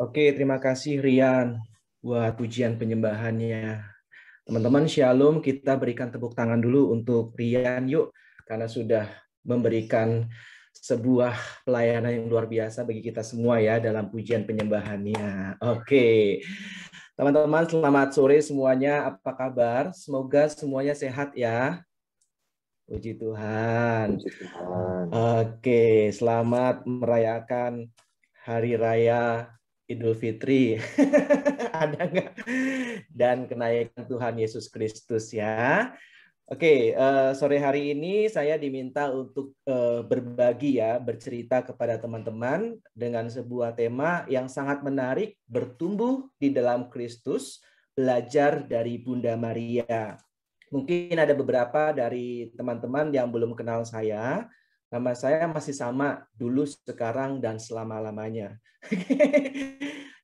Oke, terima kasih Rian buat pujian penyembahannya. Teman-teman, shalom. Kita berikan tepuk tangan dulu untuk Rian, yuk. Karena sudah memberikan sebuah pelayanan yang luar biasa bagi kita semua ya dalam pujian penyembahannya. Oke. Teman-teman, selamat sore semuanya. Apa kabar? Semoga semuanya sehat ya. Puji Tuhan. Puji Tuhan. Oke, selamat merayakan Hari Raya Idul Fitri ada nggak dan kenaikan Tuhan Yesus Kristus ya. Oke, eh, sore hari ini saya diminta untuk eh, berbagi ya, bercerita kepada teman-teman dengan sebuah tema yang sangat menarik, bertumbuh di dalam Kristus, belajar dari Bunda Maria. Mungkin ada beberapa dari teman-teman yang belum kenal saya, Nama saya masih sama dulu, sekarang, dan selama-lamanya.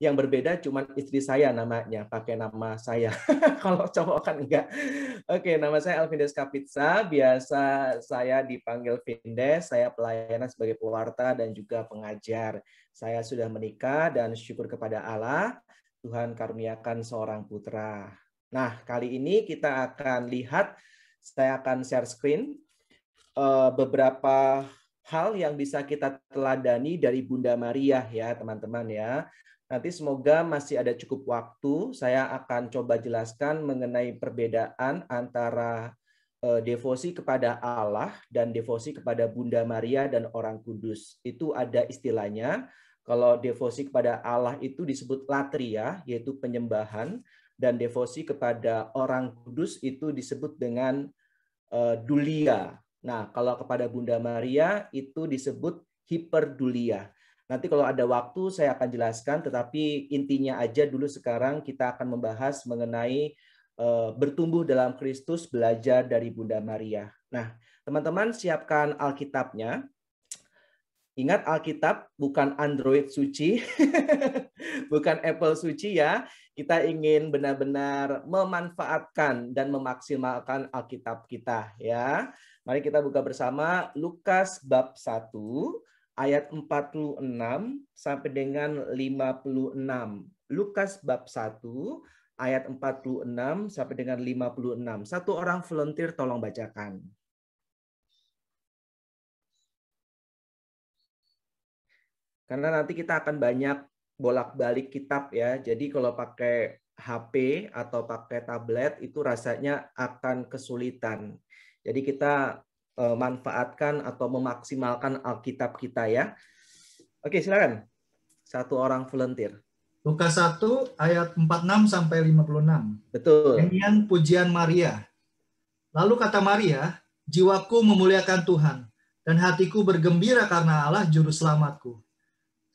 yang berbeda cuma istri saya namanya, pakai nama saya. Kalau cowok kan enggak. Oke, nama saya Alvindes Kapitsa, biasa saya dipanggil Vindes, saya pelayanan sebagai pewarta dan juga pengajar. Saya sudah menikah dan syukur kepada Allah, Tuhan karuniakan seorang putra. Nah, kali ini kita akan lihat, saya akan share screen Eh, beberapa hal yang bisa kita teladani dari Bunda Maria ya teman-teman ya. Nanti semoga masih ada cukup waktu, saya akan coba jelaskan mengenai perbedaan antara eh, devosi kepada Allah dan devosi kepada Bunda Maria dan orang kudus. Itu ada istilahnya. Kalau devosi kepada Allah itu disebut latria, yaitu penyembahan, dan devosi kepada orang kudus itu disebut dengan eh, dulia Nah, kalau kepada Bunda Maria itu disebut hiperdulia. Nanti kalau ada waktu saya akan jelaskan, tetapi intinya aja dulu sekarang kita akan membahas mengenai eh, bertumbuh dalam Kristus, belajar dari Bunda Maria. Nah, teman-teman siapkan Alkitabnya. Ingat Alkitab bukan Android suci, bukan Apple suci ya. Kita ingin benar-benar memanfaatkan dan memaksimalkan Alkitab kita ya. Mari kita buka bersama Lukas bab 1 ayat 46 sampai dengan 56. Lukas bab 1 ayat 46 sampai dengan 56. Satu orang volunteer tolong bacakan. Karena nanti kita akan banyak bolak-balik kitab ya. Jadi kalau pakai HP atau pakai tablet itu rasanya akan kesulitan. Jadi kita eh, manfaatkan atau memaksimalkan Alkitab kita ya. Oke, silakan. Satu orang volunteer. Lukas 1 ayat 46 sampai 56. Betul. Nyanyian pujian Maria. Lalu kata Maria, jiwaku memuliakan Tuhan dan hatiku bergembira karena Allah juru selamatku.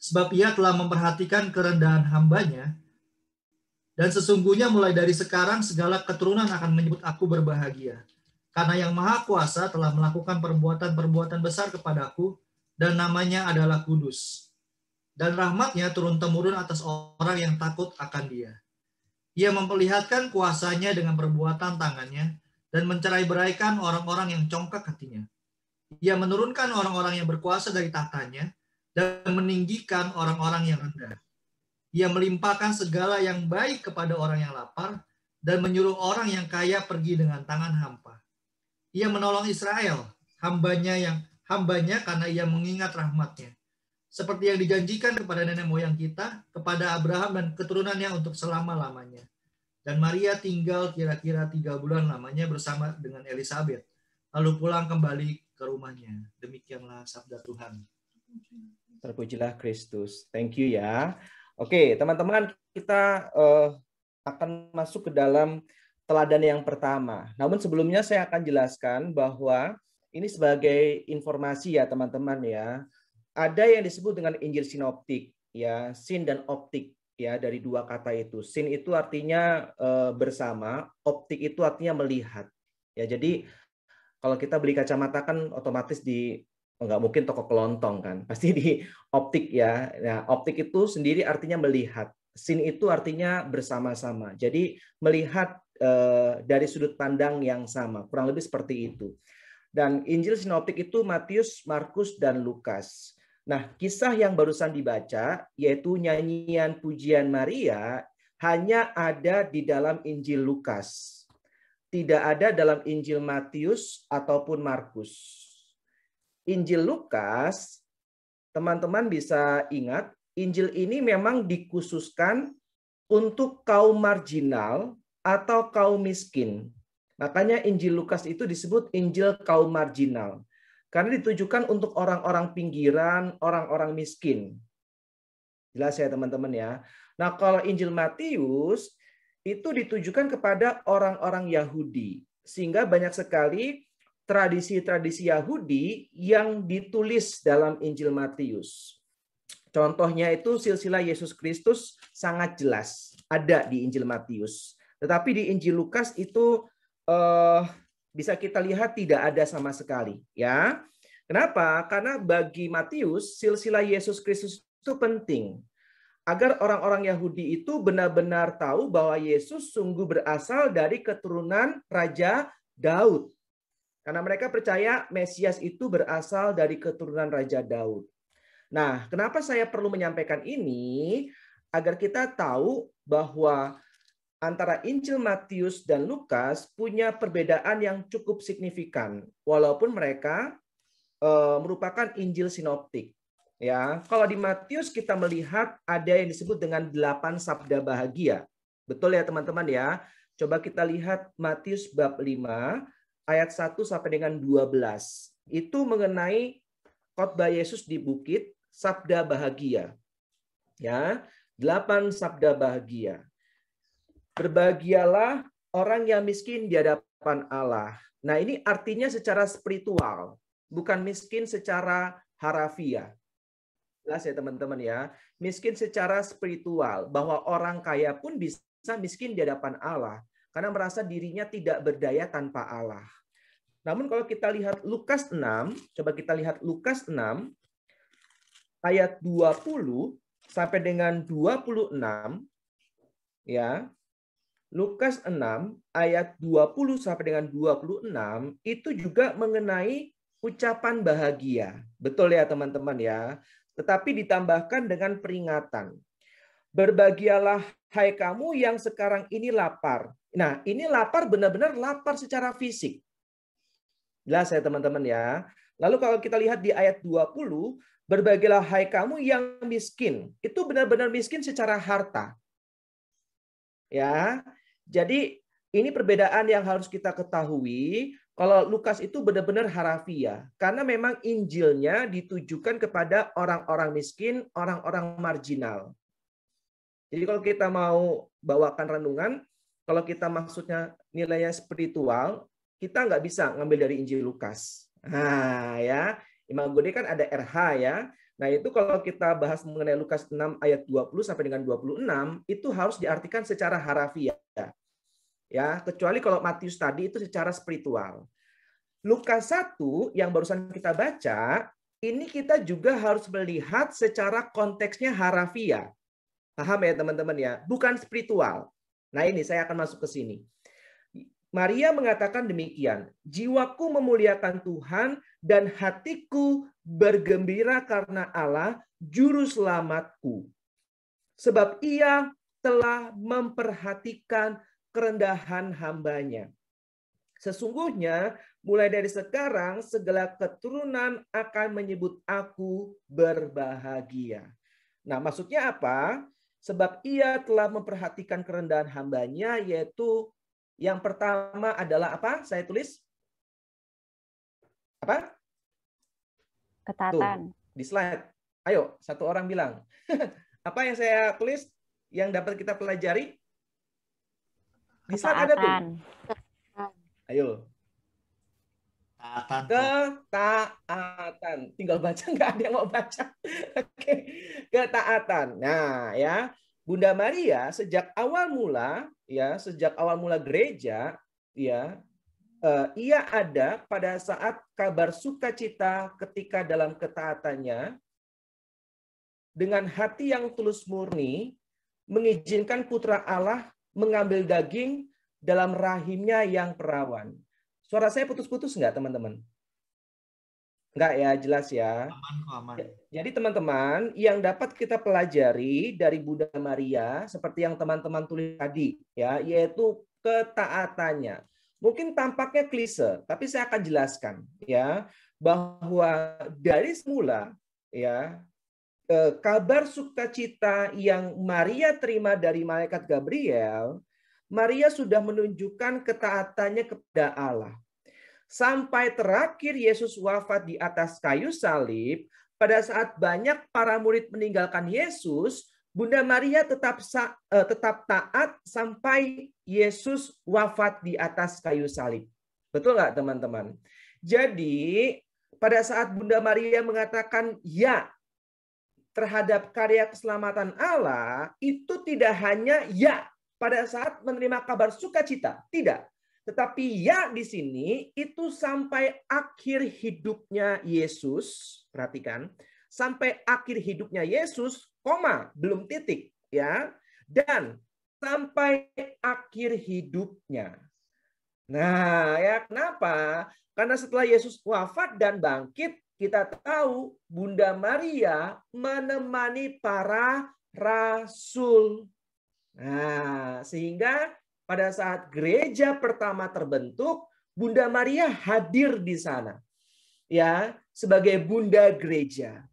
Sebab ia telah memperhatikan kerendahan hambanya, dan sesungguhnya mulai dari sekarang segala keturunan akan menyebut aku berbahagia. Karena yang maha kuasa telah melakukan perbuatan-perbuatan besar kepadaku, dan namanya adalah kudus. Dan rahmatnya turun-temurun atas orang yang takut akan dia. Ia memperlihatkan kuasanya dengan perbuatan tangannya, dan mencerai beraikan orang-orang yang congkak hatinya. Ia menurunkan orang-orang yang berkuasa dari tahtanya, dan meninggikan orang-orang yang rendah. Ia melimpahkan segala yang baik kepada orang yang lapar dan menyuruh orang yang kaya pergi dengan tangan hampa ia menolong Israel, hambanya yang hambanya karena ia mengingat rahmatnya. Seperti yang dijanjikan kepada nenek moyang kita, kepada Abraham dan keturunannya untuk selama-lamanya. Dan Maria tinggal kira-kira tiga bulan lamanya bersama dengan Elizabeth, lalu pulang kembali ke rumahnya. Demikianlah sabda Tuhan. Terpujilah Kristus. Thank you ya. Oke, teman-teman, kita uh, akan masuk ke dalam teladan yang pertama. Namun sebelumnya saya akan jelaskan bahwa ini sebagai informasi ya teman-teman ya. Ada yang disebut dengan Injil sinoptik ya, sin dan optik ya dari dua kata itu. Sin itu artinya e, bersama, optik itu artinya melihat. Ya jadi kalau kita beli kacamata kan otomatis di nggak mungkin toko kelontong kan, pasti di optik ya. Nah, optik itu sendiri artinya melihat. Sin itu artinya bersama-sama. Jadi melihat Eh, dari sudut pandang yang sama, kurang lebih seperti itu. Dan Injil sinoptik itu Matius, Markus, dan Lukas. Nah, kisah yang barusan dibaca yaitu nyanyian pujian Maria hanya ada di dalam Injil Lukas. Tidak ada dalam Injil Matius ataupun Markus. Injil Lukas, teman-teman bisa ingat, Injil ini memang dikhususkan untuk kaum marginal atau kaum miskin. Makanya Injil Lukas itu disebut Injil kaum marginal. Karena ditujukan untuk orang-orang pinggiran, orang-orang miskin. Jelas ya teman-teman ya. Nah kalau Injil Matius itu ditujukan kepada orang-orang Yahudi. Sehingga banyak sekali tradisi-tradisi Yahudi yang ditulis dalam Injil Matius. Contohnya itu silsilah Yesus Kristus sangat jelas ada di Injil Matius. Tetapi di Injil Lukas itu eh, bisa kita lihat tidak ada sama sekali, ya. Kenapa? Karena bagi Matius silsilah Yesus Kristus itu penting agar orang-orang Yahudi itu benar-benar tahu bahwa Yesus sungguh berasal dari keturunan raja Daud. Karena mereka percaya Mesias itu berasal dari keturunan raja Daud. Nah, kenapa saya perlu menyampaikan ini? Agar kita tahu bahwa antara Injil Matius dan Lukas punya perbedaan yang cukup signifikan, walaupun mereka e, merupakan Injil sinoptik. Ya, kalau di Matius kita melihat ada yang disebut dengan delapan sabda bahagia. Betul ya teman-teman ya. Coba kita lihat Matius bab 5 ayat 1 sampai dengan 12. Itu mengenai khotbah Yesus di bukit sabda bahagia. Ya, delapan sabda bahagia. Berbahagialah orang yang miskin di hadapan Allah. Nah, ini artinya secara spiritual, bukan miskin secara harafiah. Jelas ya teman-teman ya. Miskin secara spiritual, bahwa orang kaya pun bisa miskin di hadapan Allah karena merasa dirinya tidak berdaya tanpa Allah. Namun kalau kita lihat Lukas 6, coba kita lihat Lukas 6 ayat 20 sampai dengan 26 ya. Lukas 6 ayat 20 sampai dengan 26 itu juga mengenai ucapan bahagia. Betul ya teman-teman ya. Tetapi ditambahkan dengan peringatan. Berbahagialah hai kamu yang sekarang ini lapar. Nah, ini lapar benar-benar lapar secara fisik. Jelas ya teman-teman ya. Lalu kalau kita lihat di ayat 20, berbahagialah hai kamu yang miskin. Itu benar-benar miskin secara harta. Ya, jadi ini perbedaan yang harus kita ketahui kalau Lukas itu benar-benar harafiah karena memang Injilnya ditujukan kepada orang-orang miskin, orang-orang marginal. Jadi kalau kita mau bawakan renungan, kalau kita maksudnya nilainya spiritual, kita nggak bisa ngambil dari Injil Lukas. Nah, ya. Imam Gode kan ada RH ya. Nah, itu kalau kita bahas mengenai Lukas 6 ayat 20 sampai dengan 26 itu harus diartikan secara harafiah ya kecuali kalau Matius tadi itu secara spiritual. Lukas 1 yang barusan kita baca, ini kita juga harus melihat secara konteksnya harafiah. Paham ya teman-teman ya? Bukan spiritual. Nah ini saya akan masuk ke sini. Maria mengatakan demikian, jiwaku memuliakan Tuhan dan hatiku bergembira karena Allah, juru selamatku. Sebab ia telah memperhatikan kerendahan hambanya. Sesungguhnya, mulai dari sekarang, segala keturunan akan menyebut aku berbahagia. Nah, maksudnya apa? Sebab ia telah memperhatikan kerendahan hambanya, yaitu yang pertama adalah apa? Saya tulis. Apa? Ketatan. Tuh, di slide. Ayo, satu orang bilang. apa yang saya tulis yang dapat kita pelajari? di sana ada tuh. Ayo. Ketaatan. Ketaatan. Tinggal baca nggak ada yang mau baca. Oke. Ketaatan. Nah, ya. Bunda Maria sejak awal mula ya, sejak awal mula gereja ya, uh, ia ada pada saat kabar sukacita ketika dalam ketaatannya dengan hati yang tulus murni mengizinkan putra Allah mengambil daging dalam rahimnya yang perawan. Suara saya putus-putus nggak teman-teman? Enggak ya, jelas ya. Aman, aman. Ya, jadi teman-teman, yang dapat kita pelajari dari Bunda Maria seperti yang teman-teman tulis tadi ya, yaitu ketaatannya. Mungkin tampaknya klise, tapi saya akan jelaskan ya bahwa dari semula ya Eh, kabar sukacita yang Maria terima dari malaikat Gabriel, Maria sudah menunjukkan ketaatannya kepada Allah. Sampai terakhir Yesus wafat di atas kayu salib, pada saat banyak para murid meninggalkan Yesus, Bunda Maria tetap eh, tetap taat sampai Yesus wafat di atas kayu salib. Betul nggak teman-teman? Jadi pada saat Bunda Maria mengatakan ya terhadap karya keselamatan Allah itu tidak hanya ya pada saat menerima kabar sukacita, tidak. Tetapi ya di sini itu sampai akhir hidupnya Yesus, perhatikan, sampai akhir hidupnya Yesus, koma, belum titik, ya. Dan sampai akhir hidupnya. Nah, ya kenapa? Karena setelah Yesus wafat dan bangkit, kita tahu Bunda Maria menemani para rasul. Nah, sehingga pada saat gereja pertama terbentuk, Bunda Maria hadir di sana. Ya, sebagai bunda gereja.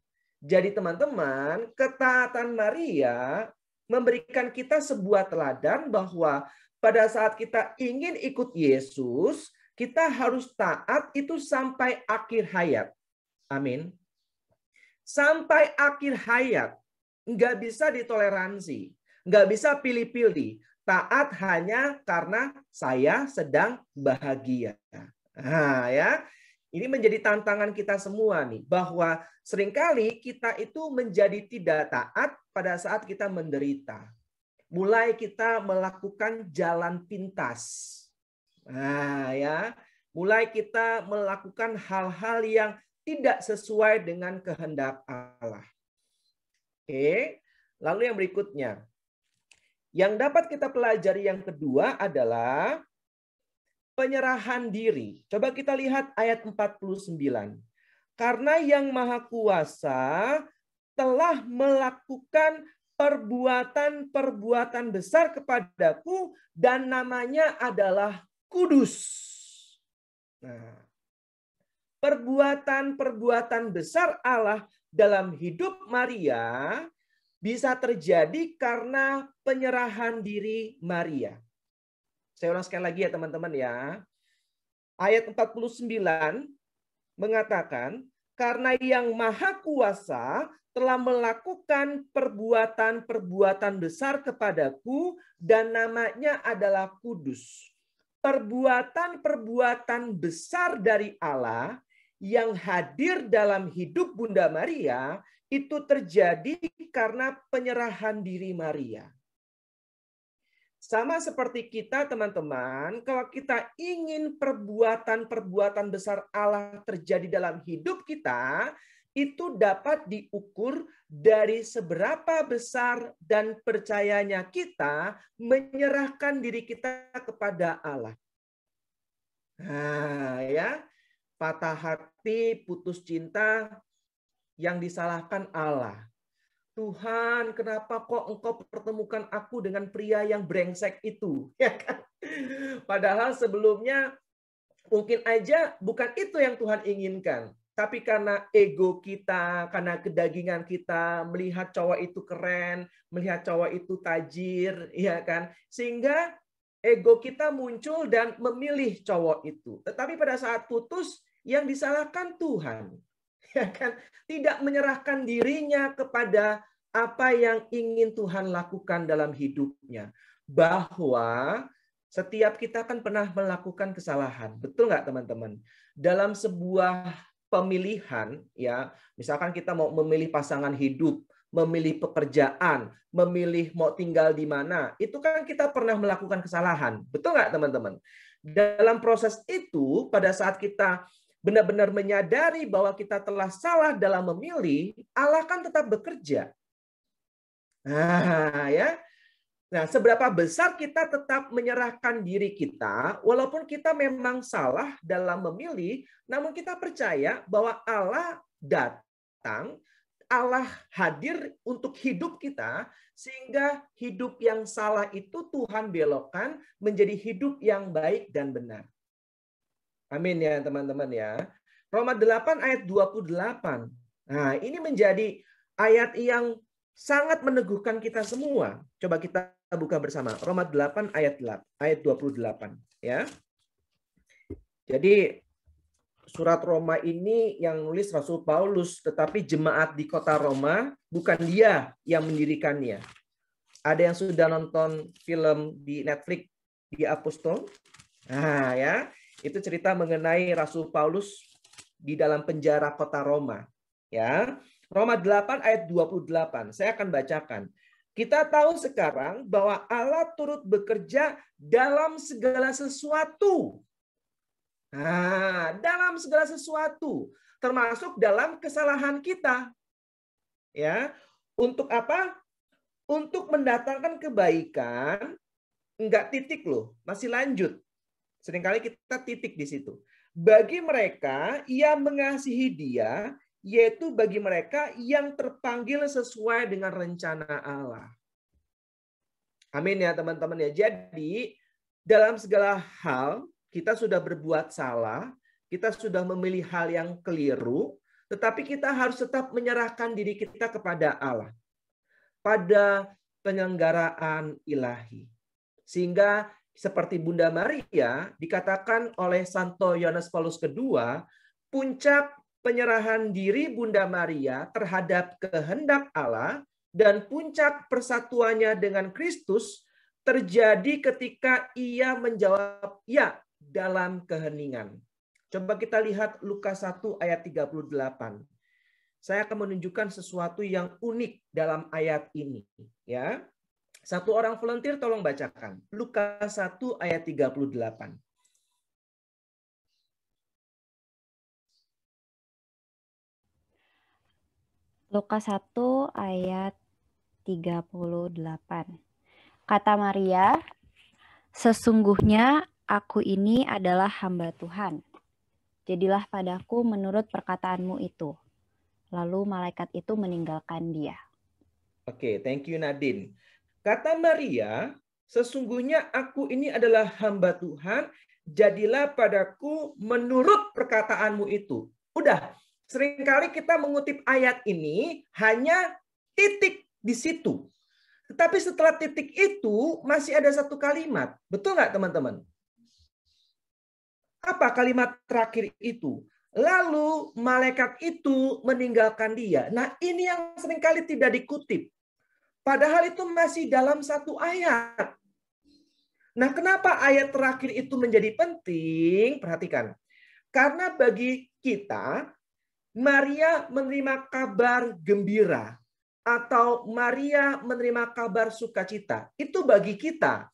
Jadi teman-teman, ketaatan Maria memberikan kita sebuah teladan bahwa pada saat kita ingin ikut Yesus, kita harus taat itu sampai akhir hayat. Amin. Sampai akhir hayat, nggak bisa ditoleransi, nggak bisa pilih-pilih. Taat hanya karena saya sedang bahagia. Nah, ya. Ini menjadi tantangan kita semua nih, bahwa seringkali kita itu menjadi tidak taat pada saat kita menderita. Mulai kita melakukan jalan pintas. Nah, ya. Mulai kita melakukan hal-hal yang tidak sesuai dengan kehendak Allah. Oke. Lalu yang berikutnya. Yang dapat kita pelajari yang kedua adalah penyerahan diri. Coba kita lihat ayat 49. Karena yang maha kuasa telah melakukan perbuatan-perbuatan besar kepadaku dan namanya adalah kudus. Nah, perbuatan-perbuatan besar Allah dalam hidup Maria bisa terjadi karena penyerahan diri Maria. Saya ulang sekali lagi ya teman-teman ya. Ayat 49 mengatakan, karena yang maha kuasa telah melakukan perbuatan-perbuatan besar kepadaku dan namanya adalah kudus. Perbuatan-perbuatan besar dari Allah yang hadir dalam hidup Bunda Maria itu terjadi karena penyerahan diri Maria. Sama seperti kita teman-teman, kalau kita ingin perbuatan-perbuatan besar Allah terjadi dalam hidup kita, itu dapat diukur dari seberapa besar dan percayanya kita menyerahkan diri kita kepada Allah. Nah, ya patah hati, putus cinta, yang disalahkan Allah. Tuhan, kenapa kok engkau pertemukan aku dengan pria yang brengsek itu? Ya kan? Padahal sebelumnya mungkin aja bukan itu yang Tuhan inginkan. Tapi karena ego kita, karena kedagingan kita, melihat cowok itu keren, melihat cowok itu tajir, ya kan? Sehingga ego kita muncul dan memilih cowok itu. Tetapi pada saat putus, yang disalahkan Tuhan, ya kan? Tidak menyerahkan dirinya kepada apa yang ingin Tuhan lakukan dalam hidupnya. Bahwa setiap kita kan pernah melakukan kesalahan, betul nggak teman-teman? Dalam sebuah pemilihan, ya, misalkan kita mau memilih pasangan hidup, memilih pekerjaan, memilih mau tinggal di mana, itu kan kita pernah melakukan kesalahan. Betul nggak teman-teman? Dalam proses itu, pada saat kita benar-benar menyadari bahwa kita telah salah dalam memilih, Allah kan tetap bekerja. Nah, ya. Nah, seberapa besar kita tetap menyerahkan diri kita, walaupun kita memang salah dalam memilih, namun kita percaya bahwa Allah datang, Allah hadir untuk hidup kita, sehingga hidup yang salah itu Tuhan belokkan menjadi hidup yang baik dan benar. Amin ya teman-teman ya. Roma 8 ayat 28. Nah, ini menjadi ayat yang sangat meneguhkan kita semua. Coba kita buka bersama. Roma 8 ayat 8, ayat 28 ya. Jadi surat Roma ini yang nulis Rasul Paulus, tetapi jemaat di kota Roma bukan dia yang mendirikannya. Ada yang sudah nonton film di Netflix di Apostol? Nah, ya itu cerita mengenai Rasul Paulus di dalam penjara kota Roma. Ya, Roma 8 ayat 28. Saya akan bacakan. Kita tahu sekarang bahwa Allah turut bekerja dalam segala sesuatu. Nah, dalam segala sesuatu, termasuk dalam kesalahan kita. Ya, untuk apa? Untuk mendatangkan kebaikan, enggak titik loh, masih lanjut Seringkali kita titik di situ. Bagi mereka, yang mengasihi dia, yaitu bagi mereka yang terpanggil sesuai dengan rencana Allah. Amin ya teman-teman ya. Jadi dalam segala hal kita sudah berbuat salah, kita sudah memilih hal yang keliru, tetapi kita harus tetap menyerahkan diri kita kepada Allah. Pada penyelenggaraan ilahi. Sehingga seperti Bunda Maria dikatakan oleh Santo Yohanes Paulus II, puncak penyerahan diri Bunda Maria terhadap kehendak Allah dan puncak persatuannya dengan Kristus terjadi ketika ia menjawab ya dalam keheningan. Coba kita lihat Lukas 1 ayat 38. Saya akan menunjukkan sesuatu yang unik dalam ayat ini, ya. Satu orang volunteer tolong bacakan. Lukas 1 ayat 38. Lukas 1 ayat 38. Kata Maria, sesungguhnya aku ini adalah hamba Tuhan. Jadilah padaku menurut perkataanmu itu. Lalu malaikat itu meninggalkan dia. Oke, okay, thank you Nadine. Kata Maria, sesungguhnya aku ini adalah hamba Tuhan, jadilah padaku menurut perkataanmu itu. Udah, seringkali kita mengutip ayat ini hanya titik di situ. Tetapi setelah titik itu masih ada satu kalimat. Betul nggak teman-teman? Apa kalimat terakhir itu? Lalu malaikat itu meninggalkan dia. Nah ini yang seringkali tidak dikutip. Padahal itu masih dalam satu ayat. Nah, kenapa ayat terakhir itu menjadi penting? Perhatikan. Karena bagi kita, Maria menerima kabar gembira atau Maria menerima kabar sukacita. Itu bagi kita.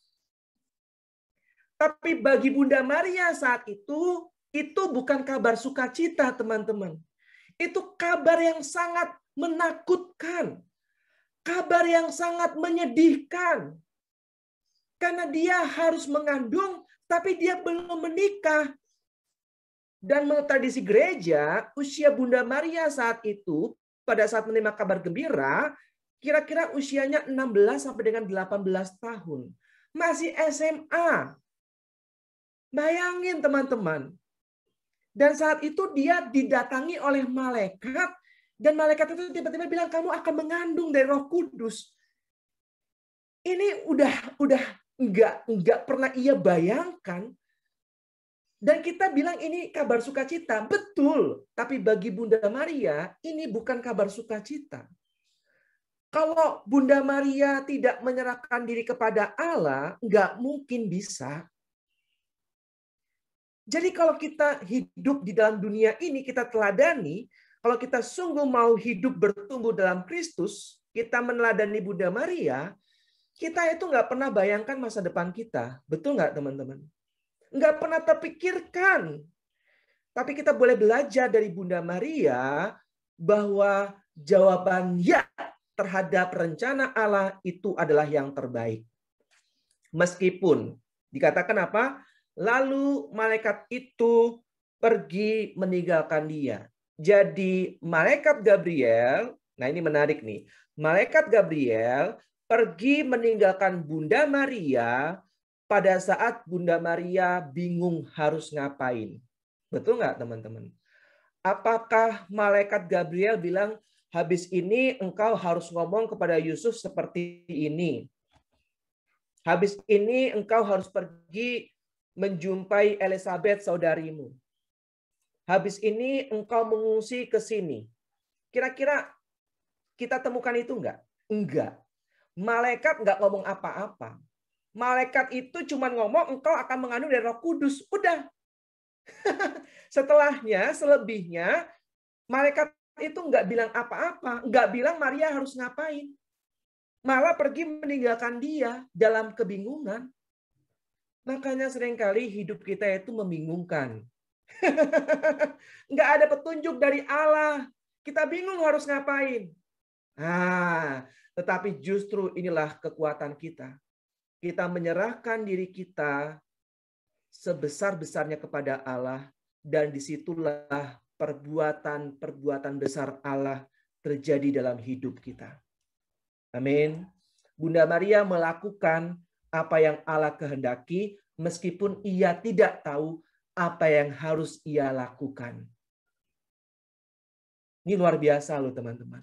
Tapi bagi Bunda Maria saat itu, itu bukan kabar sukacita, teman-teman. Itu kabar yang sangat menakutkan. Kabar yang sangat menyedihkan. Karena dia harus mengandung, tapi dia belum menikah. Dan menurut tradisi gereja, usia Bunda Maria saat itu, pada saat menerima kabar gembira, kira-kira usianya 16 sampai dengan 18 tahun. Masih SMA. Bayangin teman-teman, dan saat itu dia didatangi oleh malaikat dan malaikat itu tiba-tiba bilang kamu akan mengandung dari Roh Kudus. Ini udah udah nggak nggak pernah ia bayangkan. Dan kita bilang ini kabar sukacita, betul. Tapi bagi Bunda Maria ini bukan kabar sukacita. Kalau Bunda Maria tidak menyerahkan diri kepada Allah, nggak mungkin bisa jadi kalau kita hidup di dalam dunia ini, kita teladani, kalau kita sungguh mau hidup bertumbuh dalam Kristus, kita meneladani Bunda Maria, kita itu nggak pernah bayangkan masa depan kita. Betul nggak teman-teman? Nggak pernah terpikirkan. Tapi kita boleh belajar dari Bunda Maria bahwa jawaban ya terhadap rencana Allah itu adalah yang terbaik. Meskipun dikatakan apa? Lalu malaikat itu pergi meninggalkan dia. Jadi malaikat Gabriel, nah ini menarik nih. Malaikat Gabriel pergi meninggalkan Bunda Maria pada saat Bunda Maria bingung harus ngapain. Betul nggak teman-teman? Apakah malaikat Gabriel bilang, habis ini engkau harus ngomong kepada Yusuf seperti ini. Habis ini engkau harus pergi menjumpai Elizabeth saudarimu habis ini engkau mengungsi ke sini. Kira-kira kita temukan itu enggak? Enggak. Malaikat enggak ngomong apa-apa. Malaikat itu cuma ngomong engkau akan mengandung dari Roh Kudus. Udah. Setelahnya, selebihnya malaikat itu enggak bilang apa-apa, enggak bilang Maria harus ngapain. Malah pergi meninggalkan dia dalam kebingungan. Makanya seringkali hidup kita itu membingungkan. Nggak ada petunjuk dari Allah. Kita bingung harus ngapain. Nah, tetapi justru inilah kekuatan kita. Kita menyerahkan diri kita sebesar-besarnya kepada Allah. Dan disitulah perbuatan-perbuatan besar Allah terjadi dalam hidup kita. Amin. Bunda Maria melakukan apa yang Allah kehendaki meskipun ia tidak tahu apa yang harus ia lakukan. Ini luar biasa loh teman-teman.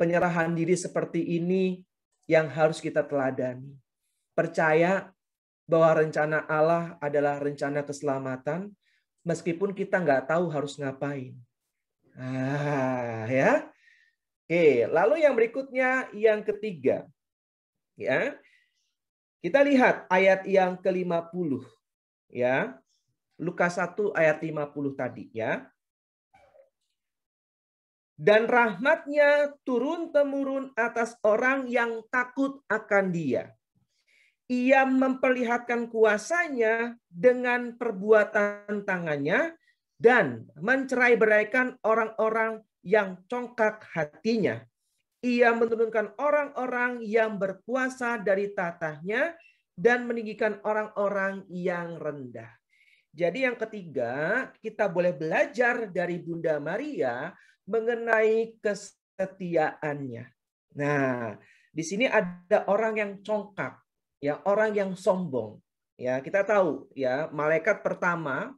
Penyerahan diri seperti ini yang harus kita teladani. Percaya bahwa rencana Allah adalah rencana keselamatan, meskipun kita nggak tahu harus ngapain. Ah, ya. Oke, lalu yang berikutnya yang ketiga. Ya. Kita lihat ayat yang ke-50 ya. Lukas 1 ayat 50 tadi ya. Dan rahmatnya turun temurun atas orang yang takut akan dia. Ia memperlihatkan kuasanya dengan perbuatan tangannya dan mencerai beraikan orang-orang yang congkak hatinya. Ia menurunkan orang-orang yang berkuasa dari tatahnya dan meninggikan orang-orang yang rendah. Jadi yang ketiga, kita boleh belajar dari Bunda Maria mengenai kesetiaannya. Nah, di sini ada orang yang congkak, ya, orang yang sombong. Ya, kita tahu ya, malaikat pertama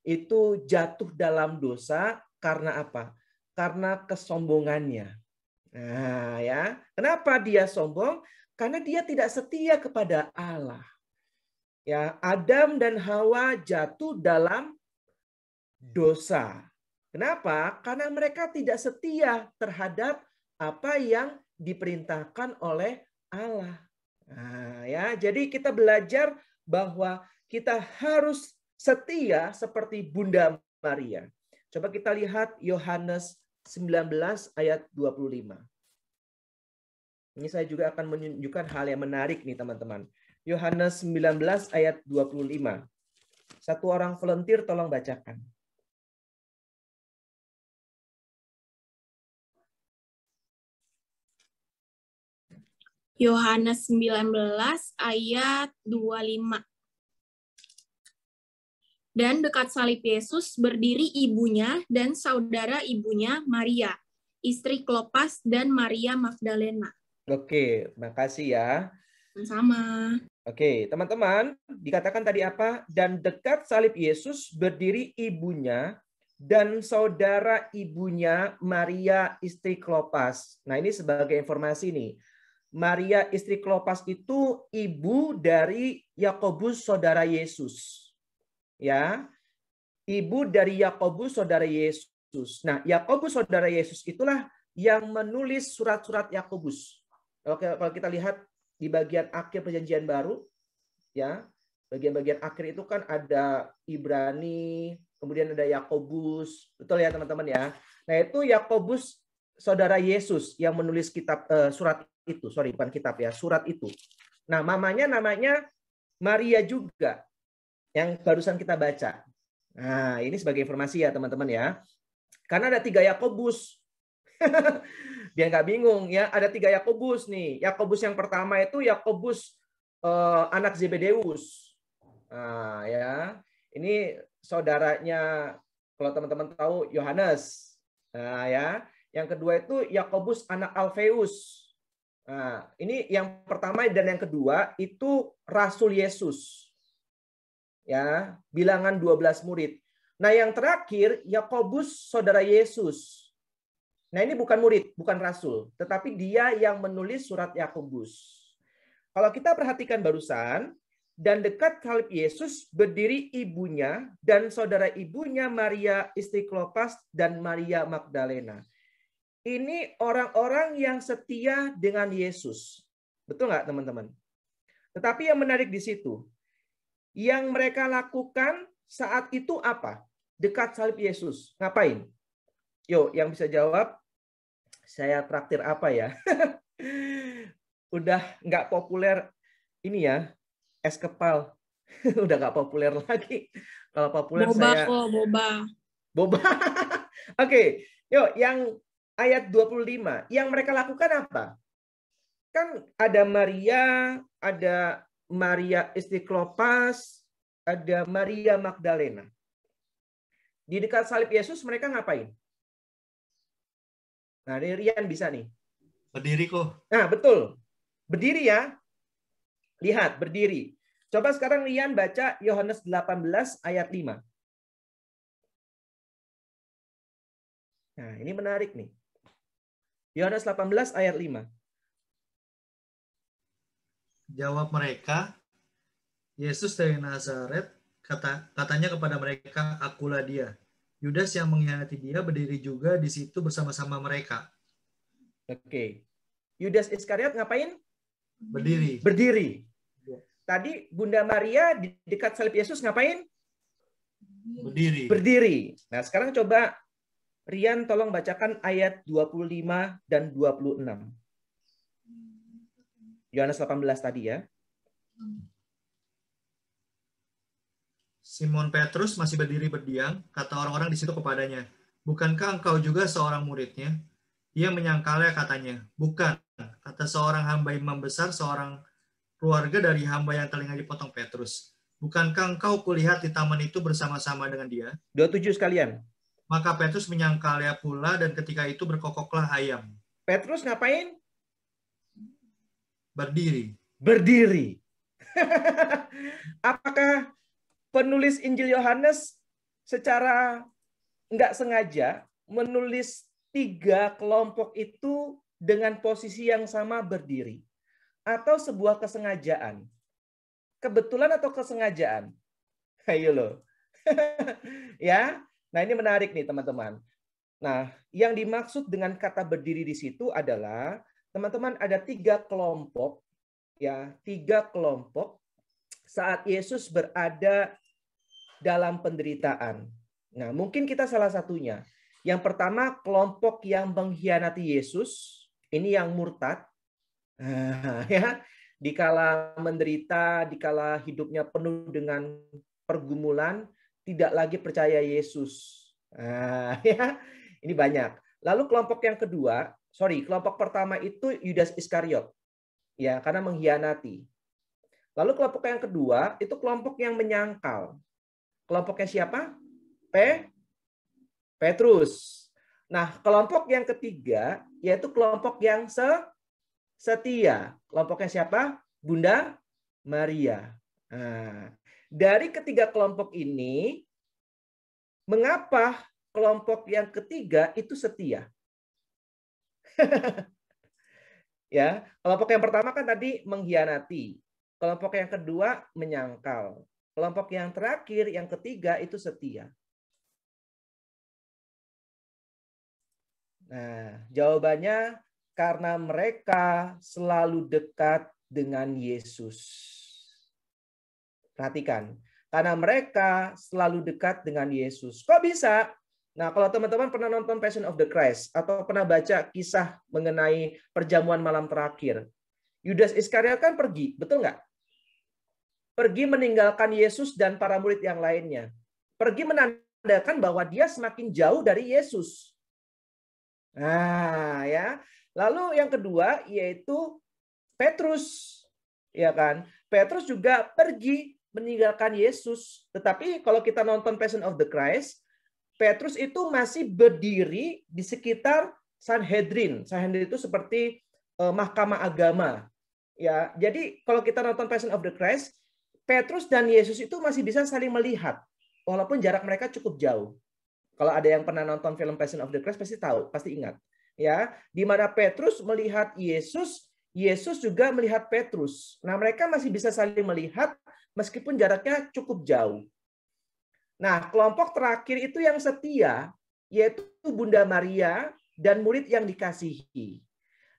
itu jatuh dalam dosa karena apa? Karena kesombongannya. Nah, ya. Kenapa dia sombong? Karena dia tidak setia kepada Allah ya Adam dan Hawa jatuh dalam dosa. Kenapa? Karena mereka tidak setia terhadap apa yang diperintahkan oleh Allah. Nah, ya, jadi kita belajar bahwa kita harus setia seperti Bunda Maria. Coba kita lihat Yohanes 19 ayat 25. Ini saya juga akan menunjukkan hal yang menarik nih teman-teman. Yohanes 19 ayat 25. Satu orang volunteer tolong bacakan. Yohanes 19 ayat 25. Dan dekat salib Yesus berdiri ibunya dan saudara ibunya Maria, istri Klopas dan Maria Magdalena. Oke, makasih ya. Sama. Oke, teman-teman, dikatakan tadi apa? Dan dekat salib Yesus berdiri ibunya dan saudara ibunya Maria istri Klopas. Nah, ini sebagai informasi nih. Maria istri Klopas itu ibu dari Yakobus saudara Yesus. Ya. Ibu dari Yakobus saudara Yesus. Nah, Yakobus saudara Yesus itulah yang menulis surat-surat Yakobus. Oke, Kalau kita lihat di bagian akhir perjanjian baru ya bagian-bagian akhir itu kan ada Ibrani kemudian ada Yakobus betul ya teman-teman ya nah itu Yakobus saudara Yesus yang menulis kitab eh, surat itu sorry bukan kitab ya surat itu nah mamanya namanya Maria juga yang barusan kita baca nah ini sebagai informasi ya teman-teman ya karena ada tiga Yakobus biar nggak bingung ya. Ada tiga Yakobus nih. Yakobus yang pertama itu Yakobus eh, anak Zebedeus. Nah, ya. Ini saudaranya kalau teman-teman tahu Yohanes. Nah, ya. Yang kedua itu Yakobus anak Alfeus. Nah, ini yang pertama dan yang kedua itu Rasul Yesus. Ya, bilangan 12 murid. Nah, yang terakhir Yakobus saudara Yesus. Nah ini bukan murid, bukan rasul, tetapi dia yang menulis surat Yakobus. Kalau kita perhatikan barusan, dan dekat salib Yesus berdiri ibunya dan saudara ibunya Maria istri Klopas dan Maria Magdalena. Ini orang-orang yang setia dengan Yesus. Betul nggak teman-teman? Tetapi yang menarik di situ, yang mereka lakukan saat itu apa? Dekat salib Yesus. Ngapain? yo yang bisa jawab saya traktir apa ya? Udah nggak populer ini ya, es kepal. Udah nggak populer lagi. Kalau populer boba saya... Kok, boba Boba. Oke, okay. yuk yang ayat 25. Yang mereka lakukan apa? Kan ada Maria, ada Maria Istiklopas, ada Maria Magdalena. Di dekat salib Yesus mereka ngapain? Nah, ini Rian bisa nih. Berdiri kok. Nah, betul. Berdiri ya. Lihat, berdiri. Coba sekarang Rian baca Yohanes 18 ayat 5. Nah, ini menarik nih. Yohanes 18 ayat 5. Jawab mereka, Yesus dari Nazaret kata katanya kepada mereka, akulah dia. Yudas yang mengkhianati dia berdiri juga di situ bersama-sama mereka. Oke. Yudas Iskariot ngapain? Berdiri. Berdiri. Iya. Tadi Bunda Maria di dekat salib Yesus ngapain? Berdiri. Berdiri. Nah, sekarang coba Rian tolong bacakan ayat 25 dan 26. Yohanes 18 tadi ya. Simon Petrus masih berdiri berdiam, kata orang-orang di situ kepadanya, Bukankah engkau juga seorang muridnya? Ia menyangkalnya katanya, Bukan, kata seorang hamba imam besar, seorang keluarga dari hamba yang telinga dipotong Petrus. Bukankah engkau kulihat di taman itu bersama-sama dengan dia? Dua tujuh sekalian. Maka Petrus menyangkalnya pula dan ketika itu berkokoklah ayam. Petrus ngapain? Berdiri. Berdiri. Apakah penulis Injil Yohanes secara nggak sengaja menulis tiga kelompok itu dengan posisi yang sama berdiri atau sebuah kesengajaan. Kebetulan atau kesengajaan? Ayo loh. ya. Nah, ini menarik nih teman-teman. Nah, yang dimaksud dengan kata berdiri di situ adalah teman-teman ada tiga kelompok ya, tiga kelompok saat Yesus berada dalam penderitaan. Nah, mungkin kita salah satunya. Yang pertama, kelompok yang mengkhianati Yesus, ini yang murtad. ya, dikala menderita, dikala hidupnya penuh dengan pergumulan, tidak lagi percaya Yesus. ya, ini banyak. Lalu kelompok yang kedua, sorry, kelompok pertama itu Yudas Iskariot, ya karena mengkhianati. Lalu kelompok yang kedua itu kelompok yang menyangkal, Kelompoknya siapa? P. Petrus. Nah, kelompok yang ketiga yaitu kelompok yang se setia. Kelompoknya siapa? Bunda Maria. Nah, dari ketiga kelompok ini, mengapa kelompok yang ketiga itu setia? ya, kelompok yang pertama kan tadi mengkhianati. Kelompok yang kedua menyangkal. Kelompok yang terakhir, yang ketiga itu setia. Nah, jawabannya karena mereka selalu dekat dengan Yesus. Perhatikan, karena mereka selalu dekat dengan Yesus. Kok bisa? Nah, kalau teman-teman pernah nonton Passion of the Christ atau pernah baca kisah mengenai perjamuan malam terakhir, Yudas Iskariot kan pergi, betul nggak? pergi meninggalkan Yesus dan para murid yang lainnya. Pergi menandakan bahwa dia semakin jauh dari Yesus. Nah, ya. Lalu yang kedua yaitu Petrus, ya kan? Petrus juga pergi meninggalkan Yesus. Tetapi kalau kita nonton Passion of the Christ, Petrus itu masih berdiri di sekitar Sanhedrin. Sanhedrin itu seperti eh, mahkamah agama. Ya, jadi kalau kita nonton Passion of the Christ, Petrus dan Yesus itu masih bisa saling melihat walaupun jarak mereka cukup jauh. Kalau ada yang pernah nonton film Passion of the Christ pasti tahu, pasti ingat. Ya, di mana Petrus melihat Yesus, Yesus juga melihat Petrus. Nah, mereka masih bisa saling melihat meskipun jaraknya cukup jauh. Nah, kelompok terakhir itu yang setia, yaitu Bunda Maria dan murid yang dikasihi.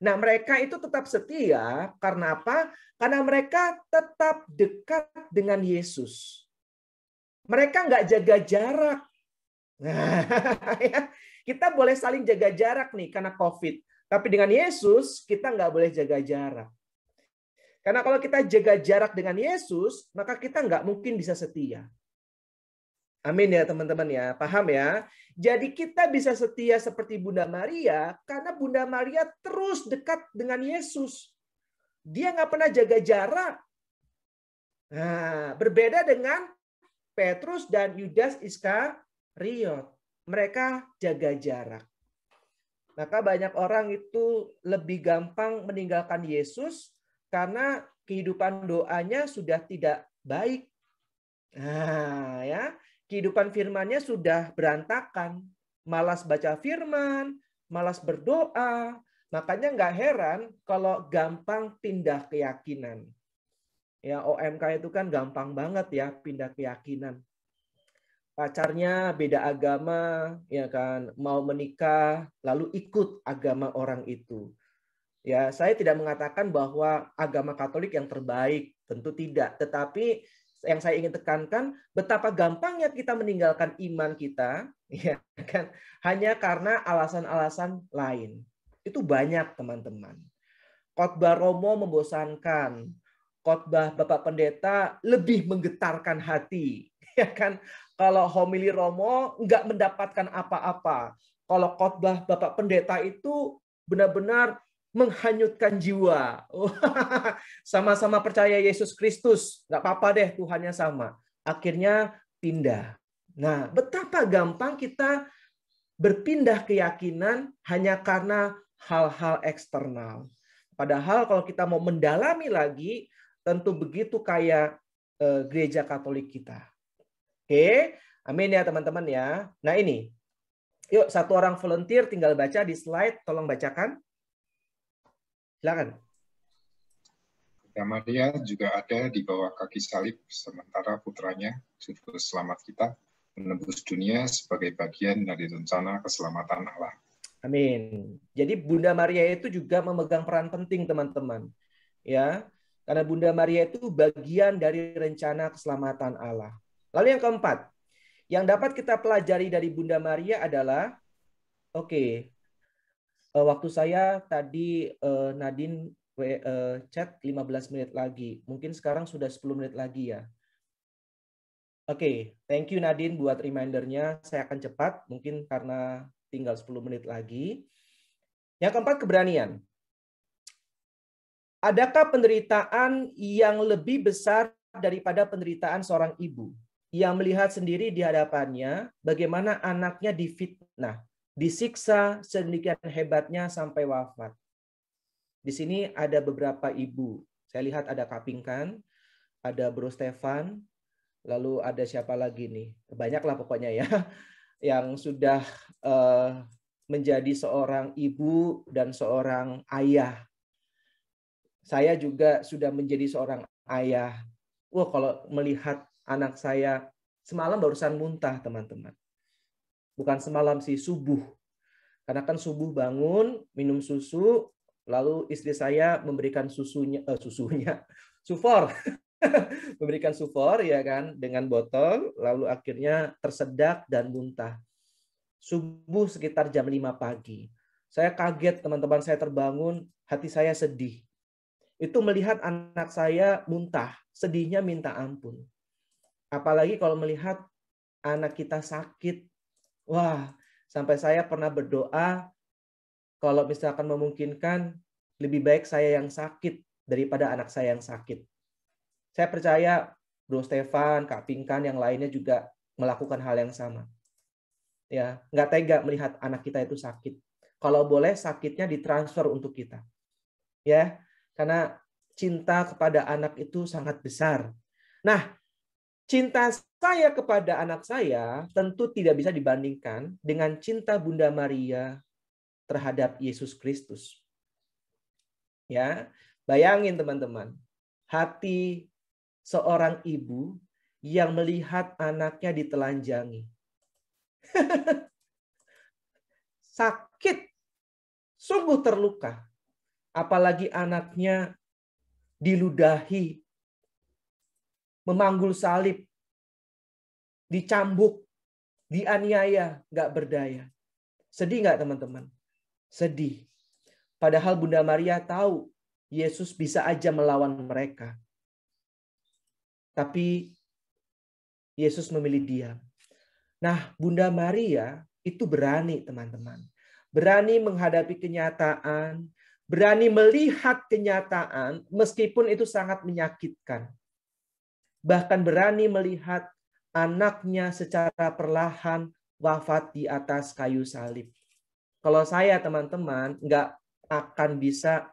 Nah, mereka itu tetap setia karena apa? Karena mereka tetap dekat dengan Yesus. Mereka nggak jaga jarak. Nah, ya. kita boleh saling jaga jarak nih karena COVID. Tapi dengan Yesus, kita nggak boleh jaga jarak. Karena kalau kita jaga jarak dengan Yesus, maka kita nggak mungkin bisa setia. Amin ya teman-teman ya, paham ya? Jadi kita bisa setia seperti Bunda Maria karena Bunda Maria terus dekat dengan Yesus. Dia nggak pernah jaga jarak. Nah, berbeda dengan Petrus dan Yudas Iskariot. Mereka jaga jarak. Maka banyak orang itu lebih gampang meninggalkan Yesus karena kehidupan doanya sudah tidak baik. Nah, ya kehidupan firmannya sudah berantakan. Malas baca firman, malas berdoa. Makanya nggak heran kalau gampang pindah keyakinan. Ya OMK itu kan gampang banget ya pindah keyakinan. Pacarnya beda agama, ya kan, mau menikah, lalu ikut agama orang itu. Ya, saya tidak mengatakan bahwa agama Katolik yang terbaik, tentu tidak. Tetapi yang saya ingin tekankan betapa gampangnya kita meninggalkan iman kita ya kan hanya karena alasan-alasan lain. Itu banyak teman-teman. Khotbah Romo membosankan, khotbah Bapak Pendeta lebih menggetarkan hati. Ya kan? Kalau homili Romo nggak mendapatkan apa-apa. Kalau khotbah Bapak Pendeta itu benar-benar menghanyutkan jiwa. Oh, sama-sama percaya Yesus Kristus, nggak apa-apa deh Tuhannya sama. Akhirnya pindah. Nah, betapa gampang kita berpindah keyakinan hanya karena hal-hal eksternal. Padahal kalau kita mau mendalami lagi, tentu begitu kayak eh, gereja Katolik kita. Oke, amin ya teman-teman ya. Nah ini, yuk satu orang volunteer tinggal baca di slide, tolong bacakan. Silakan. Maria juga ada di bawah kaki salib, sementara putranya, Juru Selamat kita, menembus dunia sebagai bagian dari rencana keselamatan Allah. Amin. Jadi Bunda Maria itu juga memegang peran penting, teman-teman. Ya, karena Bunda Maria itu bagian dari rencana keselamatan Allah. Lalu yang keempat, yang dapat kita pelajari dari Bunda Maria adalah, oke, okay, Eh, waktu saya tadi eh, Nadine eh, chat 15 menit lagi. Mungkin sekarang sudah 10 menit lagi ya. Oke, okay, thank you Nadine buat remindernya. Saya akan cepat, mungkin karena tinggal 10 menit lagi. Yang keempat, keberanian. Adakah penderitaan yang lebih besar daripada penderitaan seorang ibu yang melihat sendiri di hadapannya bagaimana anaknya difitnah, disiksa sedemikian hebatnya sampai wafat. Di sini ada beberapa ibu. Saya lihat ada Kapingkan, ada Bro Stefan, lalu ada siapa lagi nih? Banyaklah pokoknya ya yang sudah eh, menjadi seorang ibu dan seorang ayah. Saya juga sudah menjadi seorang ayah. Wah, kalau melihat anak saya semalam barusan muntah, teman-teman bukan semalam sih subuh karena kan subuh bangun minum susu lalu istri saya memberikan susunya eh, susunya sufor memberikan sufor ya kan dengan botol lalu akhirnya tersedak dan muntah subuh sekitar jam 5 pagi saya kaget teman-teman saya terbangun hati saya sedih itu melihat anak saya muntah sedihnya minta ampun apalagi kalau melihat anak kita sakit Wah, sampai saya pernah berdoa kalau misalkan memungkinkan lebih baik saya yang sakit daripada anak saya yang sakit. Saya percaya Bro Stefan, Kak Pingkan, yang lainnya juga melakukan hal yang sama. Ya, nggak tega melihat anak kita itu sakit. Kalau boleh sakitnya ditransfer untuk kita. Ya, karena cinta kepada anak itu sangat besar. Nah, Cinta saya kepada anak saya tentu tidak bisa dibandingkan dengan cinta Bunda Maria terhadap Yesus Kristus. Ya, bayangin teman-teman, hati seorang ibu yang melihat anaknya ditelanjangi. Sakit, sungguh terluka. Apalagi anaknya diludahi memanggul salib, dicambuk, dianiaya, nggak berdaya. Sedih nggak teman-teman? Sedih. Padahal Bunda Maria tahu Yesus bisa aja melawan mereka. Tapi Yesus memilih diam. Nah, Bunda Maria itu berani, teman-teman. Berani menghadapi kenyataan, berani melihat kenyataan meskipun itu sangat menyakitkan bahkan berani melihat anaknya secara perlahan wafat di atas kayu salib. Kalau saya teman-teman nggak akan bisa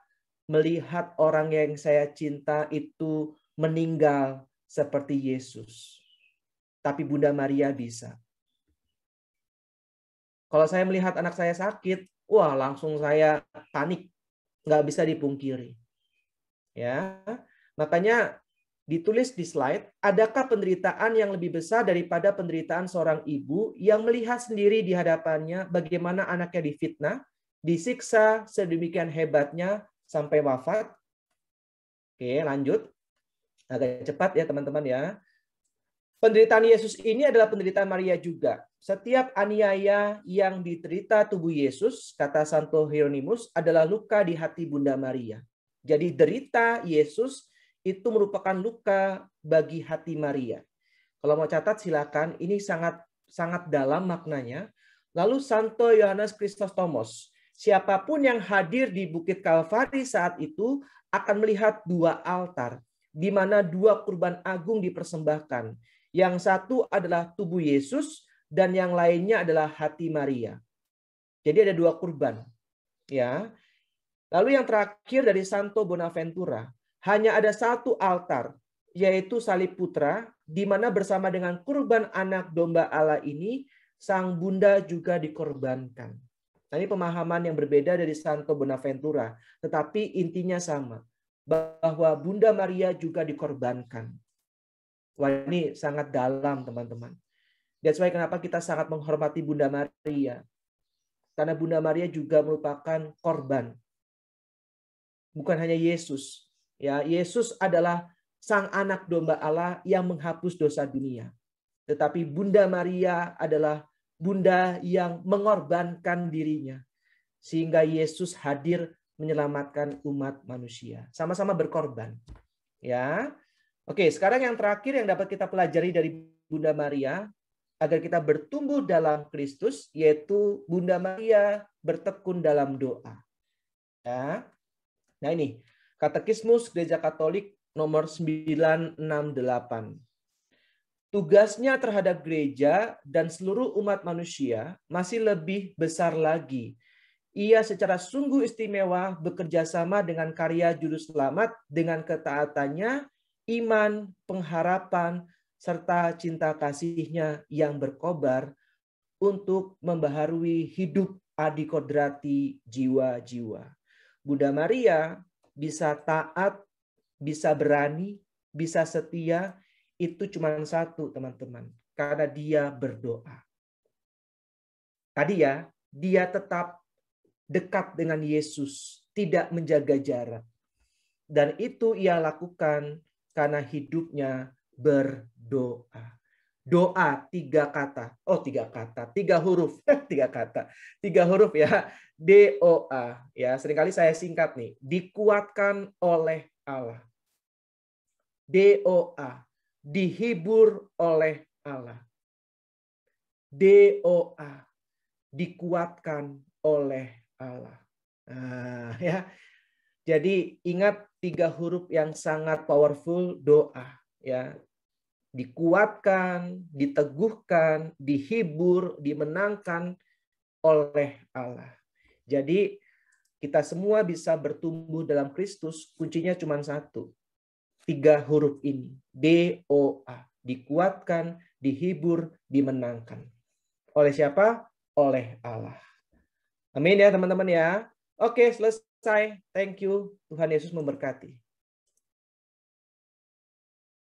melihat orang yang saya cinta itu meninggal seperti Yesus. Tapi Bunda Maria bisa. Kalau saya melihat anak saya sakit, wah langsung saya panik. Nggak bisa dipungkiri. Ya, Makanya ditulis di slide, adakah penderitaan yang lebih besar daripada penderitaan seorang ibu yang melihat sendiri di hadapannya bagaimana anaknya difitnah, disiksa sedemikian hebatnya sampai wafat? Oke, lanjut. Agak cepat ya teman-teman ya. Penderitaan Yesus ini adalah penderitaan Maria juga. Setiap aniaya yang diterita tubuh Yesus, kata Santo Hieronymus, adalah luka di hati Bunda Maria. Jadi derita Yesus itu merupakan luka bagi hati Maria. Kalau mau catat silakan, ini sangat sangat dalam maknanya. Lalu Santo Yohanes Kristos Tomos, siapapun yang hadir di Bukit Kalvari saat itu akan melihat dua altar di mana dua kurban agung dipersembahkan. Yang satu adalah tubuh Yesus dan yang lainnya adalah hati Maria. Jadi ada dua kurban, ya. Lalu yang terakhir dari Santo Bonaventura, hanya ada satu altar, yaitu salib putra, di mana bersama dengan kurban anak domba Allah ini, sang bunda juga dikorbankan. Nah, ini pemahaman yang berbeda dari Santo Bonaventura, tetapi intinya sama, bahwa Bunda Maria juga dikorbankan. Wah, ini sangat dalam, teman-teman. That's why kenapa kita sangat menghormati Bunda Maria. Karena Bunda Maria juga merupakan korban. Bukan hanya Yesus, Ya, Yesus adalah sang anak domba Allah yang menghapus dosa dunia. Tetapi Bunda Maria adalah bunda yang mengorbankan dirinya sehingga Yesus hadir menyelamatkan umat manusia. Sama-sama berkorban. Ya. Oke, sekarang yang terakhir yang dapat kita pelajari dari Bunda Maria agar kita bertumbuh dalam Kristus yaitu Bunda Maria bertekun dalam doa. Ya. Nah, ini Katekismus Gereja Katolik nomor 968. Tugasnya terhadap gereja dan seluruh umat manusia masih lebih besar lagi. Ia secara sungguh istimewa bekerja sama dengan karya juru selamat dengan ketaatannya, iman, pengharapan, serta cinta kasihnya yang berkobar untuk membaharui hidup adikodrati jiwa-jiwa. Bunda Maria bisa taat, bisa berani, bisa setia, itu cuma satu teman-teman. Karena dia berdoa. Tadi ya, dia tetap dekat dengan Yesus, tidak menjaga jarak. Dan itu ia lakukan karena hidupnya berdoa doa tiga kata. Oh, tiga kata, tiga huruf, tiga kata, tiga huruf ya. DOA ya. Seringkali saya singkat nih, dikuatkan oleh Allah. DOA, dihibur oleh Allah. DOA, dikuatkan oleh Allah. Nah, ya. Jadi ingat tiga huruf yang sangat powerful doa ya dikuatkan, diteguhkan, dihibur, dimenangkan oleh Allah. Jadi kita semua bisa bertumbuh dalam Kristus, kuncinya cuma satu. Tiga huruf ini, doa. Dikuatkan, dihibur, dimenangkan. Oleh siapa? Oleh Allah. Amin ya teman-teman ya. Oke, selesai. Thank you. Tuhan Yesus memberkati.